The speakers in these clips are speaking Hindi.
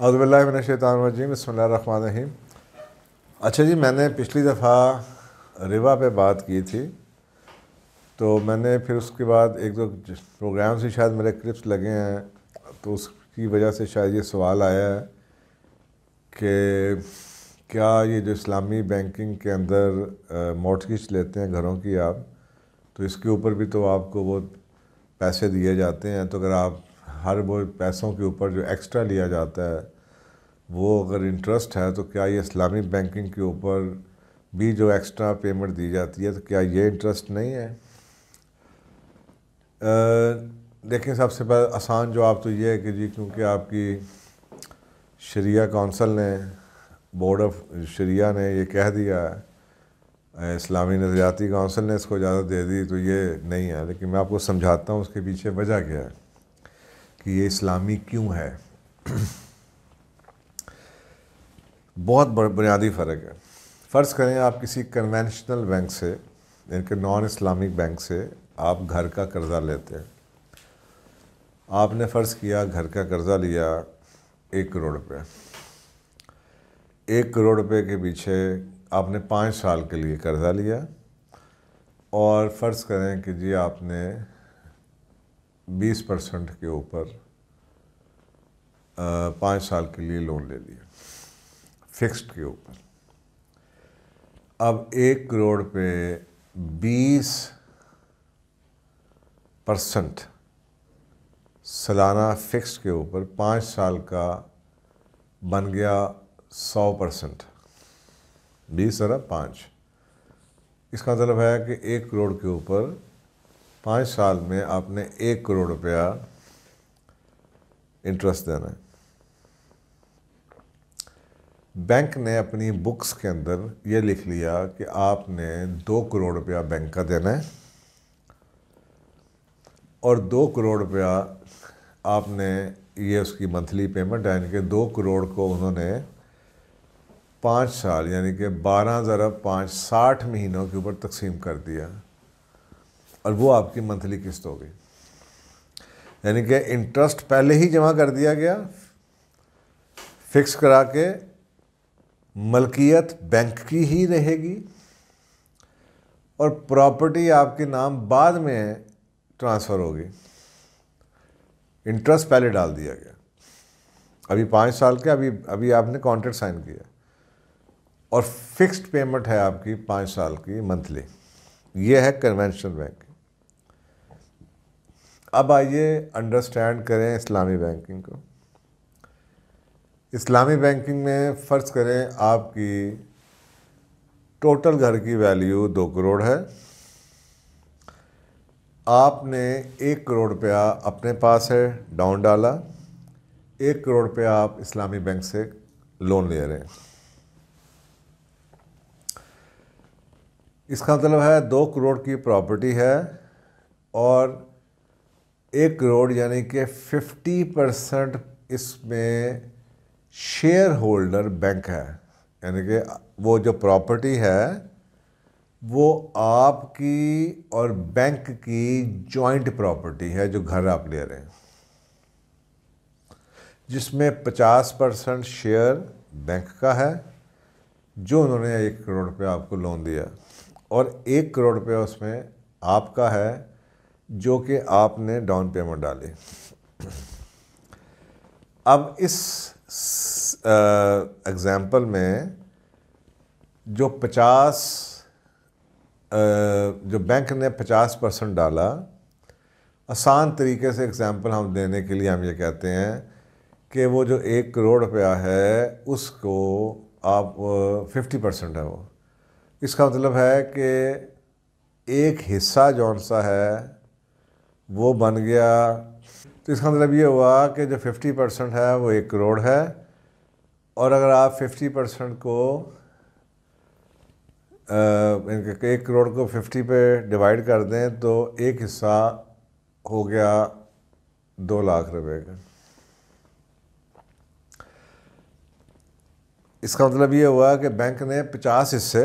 अज़बिल्लाशैतरजीम बसमीम अच्छा जी मैंने पिछली दफ़ा रिवा पे बात की थी तो मैंने फिर उसके बाद एक दो प्रोग्राम से शायद मेरे क्लिप्स लगे हैं तो उसकी वजह से शायद ये सवाल आया है कि क्या ये जो इस्लामी बैंकिंग के अंदर मोटकिच लेते हैं घरों की आप तो इसके ऊपर भी तो आपको वो पैसे दिए जाते हैं तो अगर आप हर वो पैसों के ऊपर जो एक्स्ट्रा लिया जाता है वो अगर इंटरेस्ट है तो क्या ये इस्लामिक बैंकिंग के ऊपर भी जो एक्स्ट्रा पेमेंट दी जाती है तो क्या ये इंटरेस्ट नहीं है देखिए सबसे पहले आसान जवाब तो ये है कि जी क्योंकि आपकी शरिया कौंसल ने बोर्ड ऑफ शरिया ने ये कह दिया है इस्लामी नजरियाती कौंसिल ने इसको इजाज़त दे दी तो ये नहीं है लेकिन मैं आपको समझाता हूँ उसके पीछे वजह क्या है कि ये इस्लामी क्यों है बहुत बुनियादी फ़र्क है फ़र्ज़ करें आप किसी कन्वेंशनल बैंक से यानी कि नॉन इस्लामिक बैंक से आप घर का कर्ज़ा लेते हैं आपने फ़र्ज़ किया घर का कर्ज़ा लिया एक करोड़ रुपये एक करोड़ रुपये के पीछे आपने पाँच साल के लिए कर्ज़ा लिया और फ़र्ज़ करें कि जी आपने 20 परसेंट के ऊपर पाँच साल के लिए लोन ले लिया फिक्स्ड के ऊपर अब एक करोड़ पे 20 परसेंट सालाना फिक्स के ऊपर पाँच साल का बन गया सौ परसेंट बीस अरब पाँच इसका मतलब है कि एक करोड़ के ऊपर पाँच साल में आपने एक करोड़ रुपया इंटरेस्ट देना है बैंक ने अपनी बुक्स के अंदर ये लिख लिया कि आपने दो करोड़ रुपया बैंक का देना है और दो करोड़ रुपया आपने ये उसकी मंथली पेमेंट यानी कि दो करोड़ को उन्होंने पाँच साल यानी कि बारह ज़रा पाँच साठ महीनों के ऊपर तकसीम कर दिया और वो आपकी मंथली किस्त हो गई यानी कि इंटरेस्ट पहले ही जमा कर दिया गया फिक्स करा के मलकियत बैंक की ही रहेगी और प्रॉपर्टी आपके नाम बाद में ट्रांसफ़र होगी इंटरेस्ट पहले डाल दिया गया अभी पाँच साल के अभी अभी आपने कॉन्ट्रैक्ट साइन किया और फिक्स्ड पेमेंट है आपकी पाँच साल की मंथली ये है कन्वेंशनल बैंक अब आइए अंडरस्टैंड करें इस्लामी बैंकिंग को इस्लामी बैंकिंग में फ़र्ज़ करें आपकी टोटल घर की वैल्यू दो करोड़ है आपने एक करोड़ रुपया अपने पास है डाउन डाला एक करोड़ रुपया आप इस्लामी बैंक से लोन ले रहे हैं इसका मतलब है दो करोड़ की प्रॉपर्टी है और एक करोड़ यानी कि 50 परसेंट इसमें शेयर होल्डर बैंक है यानी कि वो जो प्रॉपर्टी है वो आपकी और बैंक की जॉइंट प्रॉपर्टी है जो घर आप ले रहे हैं जिसमें 50 परसेंट शेयर बैंक का है जो उन्होंने एक करोड़ रुपया आपको लोन दिया और एक करोड़ रुपया उसमें आपका है जो कि आपने डाउन पेमेंट डाले अब इस एग्ज़ाम्पल में जो पचास जो बैंक ने पचास परसेंट डाला आसान तरीके से एग्ज़ाम्पल हम देने के लिए हम ये कहते हैं कि वो जो एक करोड़ रुपया है उसको आप फिफ्टी परसेंट है वो इसका मतलब है कि एक हिस्सा जौन सा है वो बन गया तो इसका मतलब ये हुआ कि जो 50 परसेंट है वो एक करोड़ है और अगर आप 50 परसेंट को आ, एक करोड़ को 50 पे डिवाइड कर दें तो एक हिस्सा हो गया दो लाख रुपए का इसका मतलब ये हुआ कि बैंक ने 50 हिस्से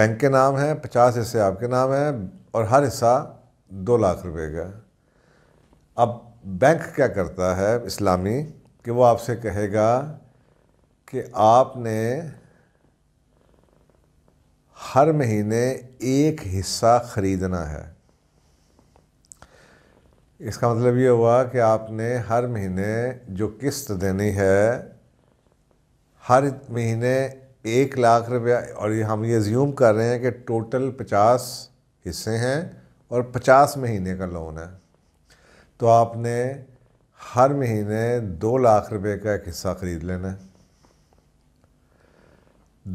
बैंक के नाम हैं 50 हिस्से आपके नाम हैं और हर हिस्सा दो लाख रुपए का अब बैंक क्या करता है इस्लामी कि वो आपसे कहेगा कि आपने हर महीने एक हिस्सा ख़रीदना है इसका मतलब ये हुआ कि आपने हर महीने जो किस्त देनी है हर महीने एक लाख रुपया और ये हम ये ज्यूम कर रहे हैं कि टोटल पचास हिस्से हैं और पचास महीने का लोन है तो आपने हर महीने दो लाख रुपए का एक हिस्सा ख़रीद लेना है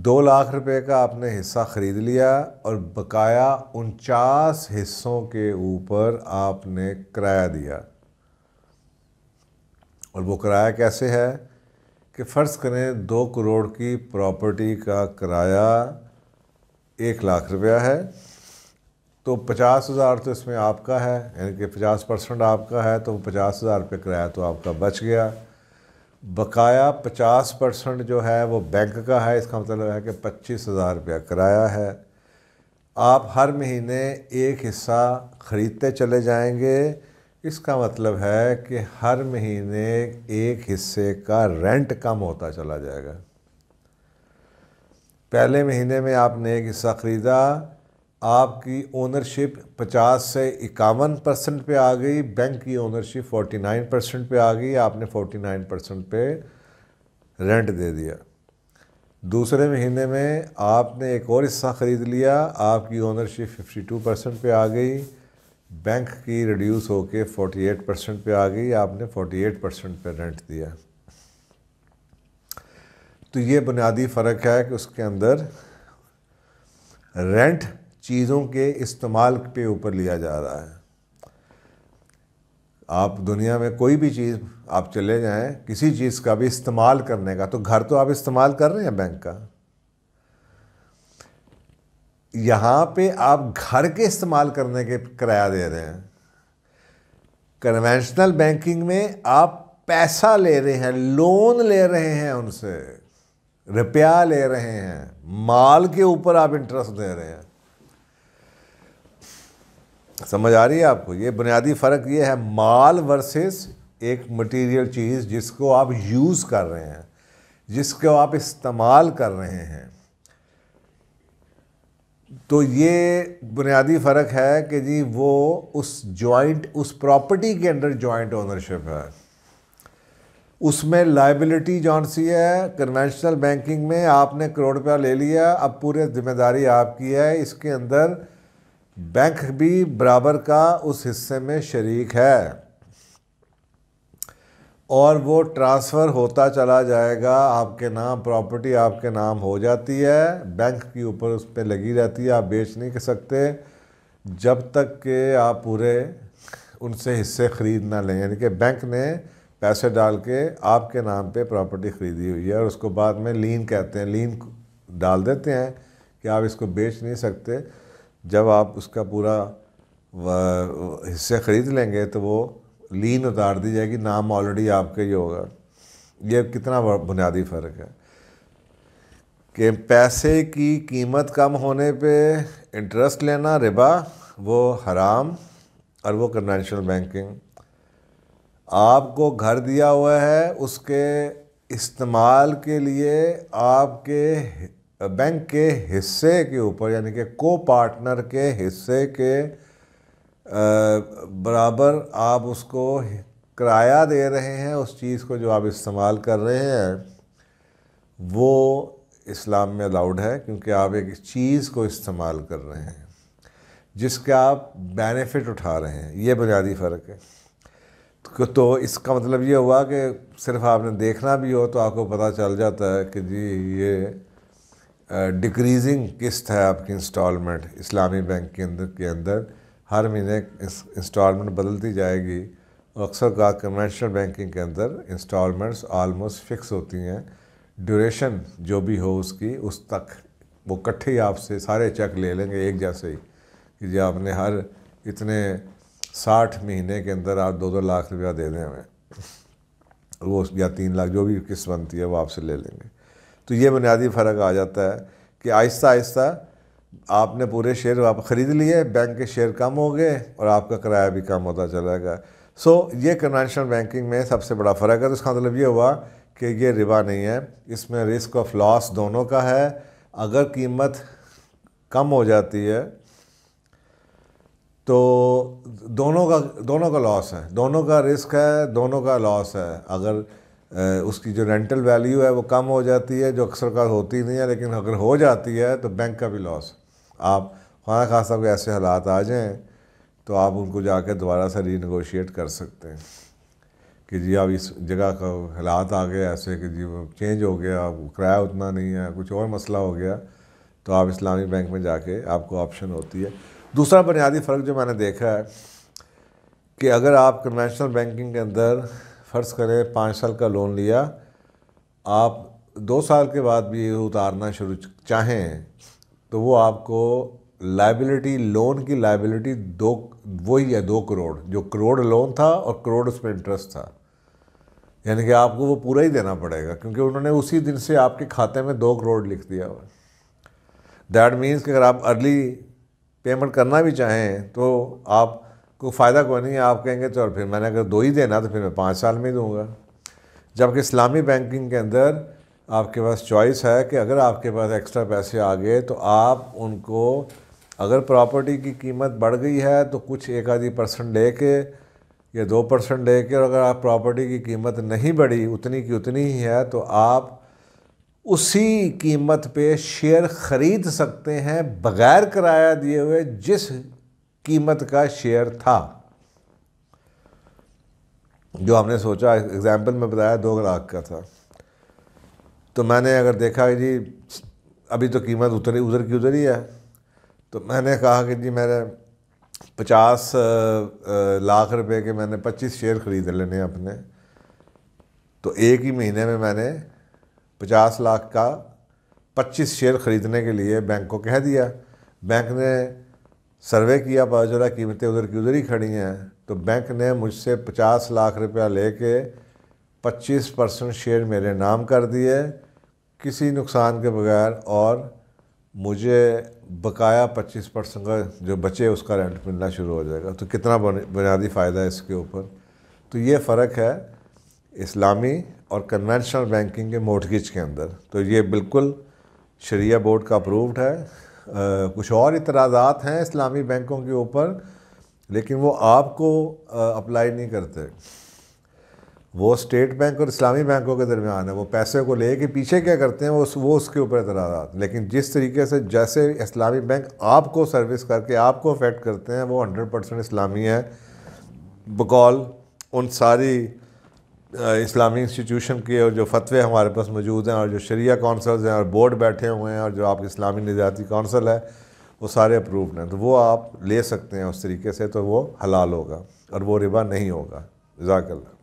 दो लाख रुपए का आपने हिस्सा ख़रीद लिया और बकाया उनचास हिस्सों के ऊपर आपने किराया दिया और वो किराया कैसे है कि फ़र्ज़ करें दो करोड़ की प्रॉपर्टी का किराया एक लाख रुपया है तो पचास हज़ार तो इसमें आपका है यानी कि पचास परसेंट आपका है तो पचास हज़ार रुपये किराया तो आपका बच गया बकाया पचास परसेंट जो है वो बैंक का है इसका मतलब है कि पच्चीस हज़ार रुपया किराया है आप हर महीने एक हिस्सा ख़रीदते चले जाएंगे इसका मतलब है कि हर महीने एक हिस्से का रेंट कम होता चला जाएगा पहले महीने में आपने एक हिस्सा ख़रीदा आपकी ओनरशिप 50 से इक्यावन परसेंट पर आ गई बैंक की ओनरशिप 49 परसेंट पर आ गई आपने 49 परसेंट पर रेंट दे दिया दूसरे महीने में आपने एक और हिस्सा ख़रीद लिया आपकी ओनरशिप 52 परसेंट पर आ गई बैंक की रिड्यूस होके 48 परसेंट पर आ गई आपने 48 परसेंट पर रेंट दिया तो ये बुनियादी फ़र्क है कि उसके अंदर रेंट चीज़ों के इस्तेमाल पे ऊपर लिया जा रहा है आप दुनिया में कोई भी चीज़ आप चले जाएं किसी चीज़ का भी इस्तेमाल करने का तो घर तो आप इस्तेमाल कर रहे हैं बैंक का यहाँ पे आप घर के इस्तेमाल करने के किराया दे रहे हैं कन्वेंशनल बैंकिंग में आप पैसा ले रहे हैं लोन ले रहे हैं उनसे रुपया ले रहे हैं माल के ऊपर आप इंटरेस्ट दे रहे हैं समझ आ रही है आपको ये बुनियादी फ़र्क ये है माल वर्सेस एक मटेरियल चीज़ जिसको आप यूज़ कर रहे हैं जिसको आप इस्तेमाल कर रहे हैं तो ये बुनियादी फ़र्क है कि जी वो उस जॉइंट उस प्रॉपर्टी के अंदर जॉइंट ओनरशिप है उसमें लाइबिलिटी जौन सी है कन्वेंशनल बैंकिंग में आपने करोड़ रुपया ले लिया अब पूरे ज़िम्मेदारी आपकी है इसके अंदर बैंक भी बराबर का उस हिस्से में शरीक है और वो ट्रांसफ़र होता चला जाएगा आपके नाम प्रॉपर्टी आपके नाम हो जाती है बैंक के ऊपर उस पर लगी रहती है आप बेच नहीं कर सकते जब तक के आप पूरे उनसे हिस्से ख़रीद ना लें यानी कि बैंक ने पैसे डाल के आपके नाम पे प्रॉपर्टी ख़रीदी हुई है और उसको बाद में लीन कहते हैं लीन डाल देते हैं कि आप इसको बेच नहीं सकते जब आप उसका पूरा हिस्से ख़रीद लेंगे तो वो लीन उतार दी जाएगी नाम ऑलरेडी आपके ही होगा ये कितना बुनियादी फ़र्क है कि पैसे की कीमत कम होने पे इंटरेस्ट लेना रिबा वो हराम और वो कन्वेंशनल बैंकिंग आपको घर दिया हुआ है उसके इस्तेमाल के लिए आपके बैंक के हिस्से के ऊपर यानी कि को पार्टनर के हिस्से के बराबर आप उसको किराया दे रहे हैं उस चीज़ को जो आप इस्तेमाल कर रहे हैं वो इस्लाम में अलाउड है क्योंकि आप एक चीज़ को इस्तेमाल कर रहे हैं जिसके आप बेनिफिट उठा रहे हैं ये बुनियादी फ़र्क है तो, तो इसका मतलब ये हुआ कि सिर्फ आपने देखना भी हो तो आपको पता चल जाता है कि जी ये डिक्रीजिंग किस्त है आपकी इंस्टॉलमेंट इस्लामी बैंक के अंदर के अंदर हर महीने इंस्टॉलमेंट बदलती जाएगी और अक्सर कहा कमर्शल बैंकिंग के अंदर इंस्टॉलमेंट्स ऑलमोस्ट फिक्स होती हैं ड्यूरेशन जो भी हो उसकी उस तक वो कट्ठे ही आपसे सारे चेक ले लेंगे एक जैसे ही कि जो आपने हर इतने साठ महीने के अंदर आप दो दो लाख रुपया दे दें हमें वो या तीन लाख जो भी किस्त बनती है वो आपसे ले लेंगे तो ये बुनियादी फ़र्क आ जाता है कि आहिस्ता आहिस्ता आपने पूरे शेयर आप ख़रीद लिए बैंक के शेयर कम हो गए और आपका किराया भी कम होता चला सो ये कन्वेंशनल बैंकिंग में सबसे बड़ा फ़र्क है तो इसका मतलब ये हुआ कि ये रिबा नहीं है इसमें रिस्क ऑफ लॉस दोनों का है अगर कीमत कम हो जाती है तो दोनों का दोनों का लॉस है दोनों का रिस्क है दोनों का लॉस है अगर उसकी जो रेंटल वैल्यू है वो कम हो जाती है जो अक्सर का होती नहीं है लेकिन अगर हो जाती है तो बैंक का भी लॉस आप खाना खासा कोई ऐसे हालात आ जाएँ तो आप उनको जाकर दोबारा से रीनगोशिएट कर सकते हैं कि जी अब इस जगह का हालात आ गए ऐसे कि जी चेंज हो गया अब किराया उतना नहीं है कुछ और मसला हो गया तो आप इस्लामी बैंक में जाके आपको ऑप्शन होती है दूसरा बुनियादी फ़र्क जो मैंने देखा है कि अगर आप कन्वेंशनल बैंकिंग के अंदर फ़र्ज़ करें पाँच साल का लोन लिया आप दो साल के बाद भी उतारना शुरू चाहें तो वो आपको लाइबिलिटी लोन की लाइबिलिटी दो वही है दो करोड़ जो करोड़ लोन था और करोड़ उस पर इंटरेस्ट था यानी कि आपको वो पूरा ही देना पड़ेगा क्योंकि उन्होंने उसी दिन से आपके खाते में दो करोड़ लिख दिया हुआ दैट मीन्स कि अगर आप अर्ली पेमेंट करना भी चाहें तो आप कोई फ़ायदा कोई नहीं है आप कहेंगे तो और फिर मैंने अगर दो ही देना तो फिर मैं पाँच साल में ही दूँगा जबकि इस्लामी बैंकिंग के अंदर आपके पास चॉइस है कि अगर आपके पास एक्स्ट्रा पैसे आ गए तो आप उनको अगर प्रॉपर्टी की कीमत बढ़ गई है तो कुछ एक आधी परसेंट ले के या दो परसेंट ले के और अगर आप प्रॉपर्टी की कीमत नहीं बढ़ी उतनी की उतनी ही है तो आप उसी कीमत पे शेयर ख़रीद सकते हैं बग़ैर किराया दिए हुए जिस कीमत का शेयर था जो हमने सोचा एग्ज़ाम्पल में बताया दो लाख का था तो मैंने अगर देखा जी अभी तो कीमत उतरी उधर की उधर ही है तो मैंने कहा कि जी मैंने पचास लाख रुपए के मैंने पच्चीस शेयर ख़रीद लेने अपने तो एक ही महीने में मैंने पचास लाख का पच्चीस शेयर ख़रीदने के लिए बैंक को कह दिया बैंक ने सर्वे किया पता चला कीमतें उधर की उधर ही खड़ी हैं तो बैंक ने मुझसे पचास लाख रुपया लेके पच्चीस परसेंट शेयर मेरे नाम कर दिए किसी नुकसान के बगैर और मुझे बकाया पच्चीस परसेंट का जो बचे उसका रेंट मिलना शुरू हो जाएगा तो कितना बुनियादी फ़ायदा है इसके ऊपर तो ये फ़र्क है इस्लामी और कन्वेंशनल बैंकिंग के मोटगिज के अंदर तो ये बिल्कुल शरिया बोर्ड का अप्रूव्ड है कुछ और इतराज़ात हैं इस्लामी बैंकों के ऊपर लेकिन वो आपको अप्लाई नहीं करते वो स्टेट बैंक और इस्लामी बैंकों के दरमियान है वो पैसे को ले के पीछे क्या करते हैं वो वो उसके ऊपर इतराज़ात लेकिन जिस तरीके से जैसे इस्लामी बैंक आपको सर्विस करके आपको अफेक्ट करते हैं वो हंड्रेड परसेंट इस्लामी है बकौल उन सारी इस्लामी इंस्टीट्यूशन के और जो फतवे हमारे पास मौजूद हैं और जो शरिया कौंसल्स हैं और बोर्ड बैठे हुए हैं और जो आपके इस्लामी निजाती कौंसल है वो सारे अप्रूव्ड हैं तो वो आप ले सकते हैं उस तरीके से तो वो हलाल होगा और वो रिबा नहीं होगा जजाकल्ला